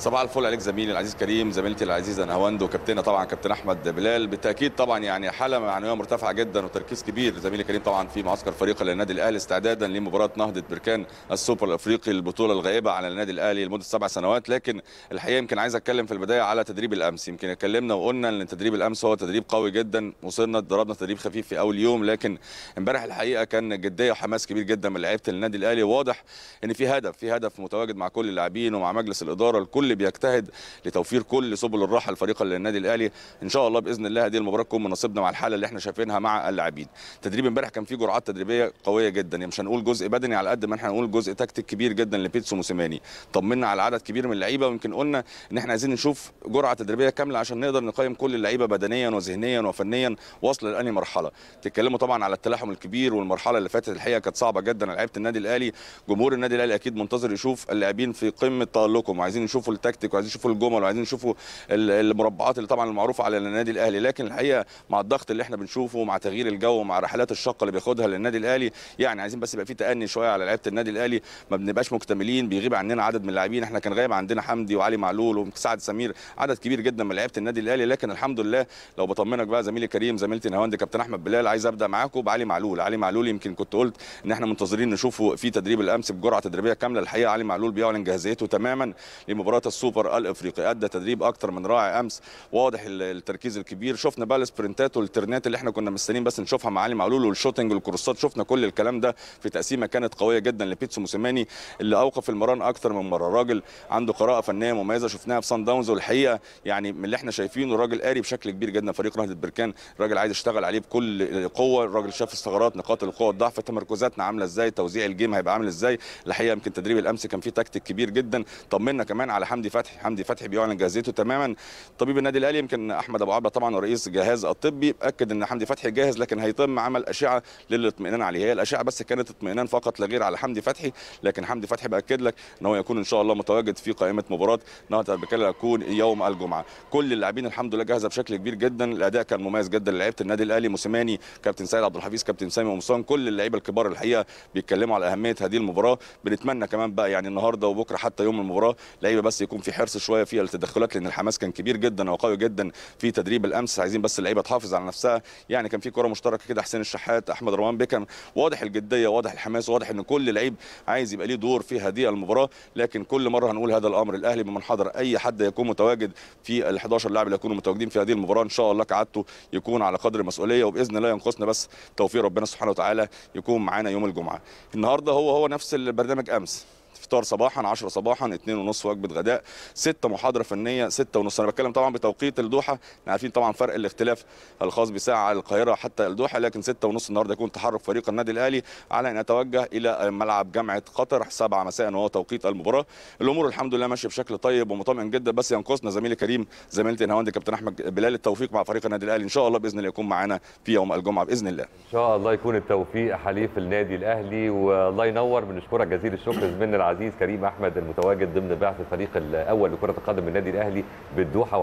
صباح الفل عليك زميلي العزيز كريم زميلتي العزيزه نهواند وكابتننا طبعا كابتن احمد بلال بالتاكيد طبعا يعني حاله معنويه مرتفعه جدا وتركيز كبير زميلي كريم طبعا في معسكر فريق للنادي الاهلي استعدادا لمباراه نهضه بركان السوبر الافريقي البطوله الغائبه على النادي الاهلي لمده سبع سنوات لكن الحقيقه يمكن عايز اتكلم في البدايه على تدريب الامس يمكن اتكلمنا وقلنا ان تدريب الامس هو تدريب قوي جدا وصلنا ضربنا تدريب خفيف في اول يوم لكن امبارح الحقيقه كان جديه وحماس كبير جدا من لعيبه النادي الاهلي واضح ان في هدف في هدف متواجد مع كل اللاعبين ومع مجلس الاداره الكل الكل بيجتهد لتوفير كل سبل الراحه للفريق للنادي الاهلي ان شاء الله باذن الله هذه المباراه تكون مناسبنا مع الحاله اللي احنا شايفينها مع اللاعبين تدريب امبارح كان فيه جرعات تدريبيه قويه جدا يعني مش هنقول جزء بدني على قد ما احنا هنقول جزء تكتيك كبير جدا لبيتسو موسيماني طمنا على عدد كبير من اللعيبه ويمكن قلنا ان احنا عايزين نشوف جرعه تدريبيه كامله عشان نقدر نقيم كل اللعيبه بدنيا وذهنيا وفنيا واصله لاني مرحله تتكلموا طبعا على التلاحم الكبير والمرحله اللي فاتت الحقيقه كانت صعبه جدا على لعيبه النادي الاهلي جمهور النادي الاهلي اكيد منتظر يشوف اللاعبين في قمه تالقهم وعايزين يشوفوا التكتيك وعايزين يشوفوا الجمل وعايزين يشوفوا المربعات اللي طبعا المعروفه على النادي الاهلي لكن الحقيقه مع الضغط اللي احنا بنشوفه مع تغيير الجو ومع رحلات الشقه اللي بياخدها للنادي الاهلي يعني عايزين بس يبقى في تأني شويه على لعيبه النادي الاهلي ما بنبقاش مكتملين بيغيب عننا عدد من اللاعبين احنا كان غايب عندنا حمدي وعلي معلول وسعد سمير عدد كبير جدا من لعيبه النادي الاهلي لكن الحمد لله لو بطمنك بقى زميلي كريم زميلتي نهاوند كابتن احمد بلال عايز ابدا معاكم بعلي معلول علي معلول يمكن كنت قلت ان احنا منتظرين نشوفه في تدريب الامس بجرعه تدريبيه كامله الحقيقه علي معلول بيعلن جاهزيته تماما لمباراه السوبر الافريقي ادى تدريب اكتر من رائع امس واضح التركيز الكبير شفنا بقى السبرنتات والترنات اللي احنا كنا مستنيين بس نشوفها مع علي معلول والشوتنج والكروسات شفنا كل الكلام ده في تقسيمه كانت قويه جدا لبيتسو موسيماني اللي اوقف المران اكتر من مره راجل عنده قراءه فنيه مميزه شفناها في سان داونز والحقيقه يعني من اللي احنا شايفينه الراجل قاري بشكل كبير جدا فريق رهده بركان الراجل عايز يشتغل عليه بكل قوه الراجل شاف الثغرات نقاط القوه الضعف تمركزاتنا عامله ازاي توزيع الجيم هيبقى عامل ازاي الحقيقه يمكن تدريب الامس كان فيه تكتيك كبير جدا طمنا كمان على حمدي فتحي حمدي فتحي بيعلن جاهزيته تماما طبيب النادي الاهلي يمكن احمد ابو عبده طبعا رئيس جهاز الطبي اكد ان حمدي فتحي جاهز لكن هيتم عمل اشعه للاطمئنان عليه هي الاشعه بس كانت اطمئنان فقط لا غير على حمدي فتحي لكن حمدي فتحي باكد لك ان هو يكون ان شاء الله متواجد في قائمه مباراه نهضه البكالة يكون يوم الجمعه كل اللاعبين الحمد لله جاهزه بشكل كبير جدا الاداء كان مميز جدا لعيبه النادي الاهلي موسيماني كابتن سيد عبد الحفيظ كابتن سامي قمصان كل اللعيبه الكبار الحقيقه بيتكلموا على اهميه هذه المباراه بنتمنى كمان بقى يعني النهارده وبكره حتى يوم المباراه لعيبه بس يكون في حرص شويه في التدخلات لان الحماس كان كبير جدا وقوي جدا في تدريب الامس عايزين بس اللعيبه تحافظ على نفسها يعني كان في كره مشتركه كده حسين الشحات احمد روان بيكم واضح الجديه واضح الحماس واضح ان كل لعيب عايز يبقى ليه دور في هذه المباراه لكن كل مره هنقول هذا الامر الاهلي بمن حضر اي حد يكون متواجد في ال 11 لاعب اللي يكونوا متواجدين في هذه المباراه ان شاء الله كعادته يكون على قدر المسؤوليه وباذن الله ينقصنا بس توفيق ربنا سبحانه وتعالى يكون معانا يوم الجمعه النهارده هو هو نفس البرنامج امس فطار صباحا 10 صباحا 2 ونص وجبه غداء 6 محاضره فنيه 6 ونص انا بتكلم طبعا بتوقيت الدوحه احنا عارفين طبعا فرق الاختلاف الخاص بساعه القاهره حتى الدوحه لكن 6 ونص النهارده يكون تحرك فريق النادي الاهلي على ان يتوجه الى ملعب جامعه قطر 7 مساء وهو توقيت المباراه الامور الحمد لله ماشيه بشكل طيب ومطمئن جدا بس ينقصنا زميلي كريم زميلتي الهواندي كابتن احمد بلال التوفيق مع فريق النادي الاهلي ان شاء الله باذن الله يكون معانا في يوم الجمعه باذن الله ان شاء الله يكون التوفيق حليف النادي الاهلي والله ينور بنشكرك جزيل الشكر زميلنا العزيز كريم احمد المتواجد ضمن بعثه الفريق الاول لكره القدم النادي الاهلي بالدوحه